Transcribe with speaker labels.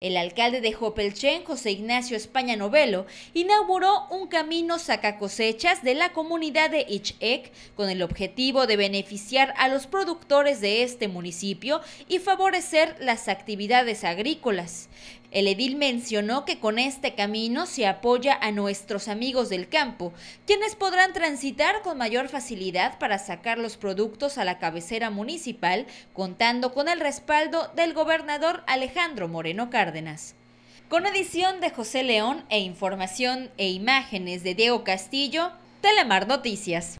Speaker 1: El alcalde de Jopelchen, José Ignacio España Novelo, inauguró un camino sacacosechas de la comunidad de Ichek con el objetivo de beneficiar a los productores de este municipio y favorecer las actividades agrícolas. El edil mencionó que con este camino se apoya a nuestros amigos del campo, quienes podrán transitar con mayor facilidad para sacar los productos a la cabecera municipal, contando con el respaldo del gobernador Alejandro Moreno Carlos. Con edición de José León e información e imágenes de Diego Castillo, Telemar Noticias.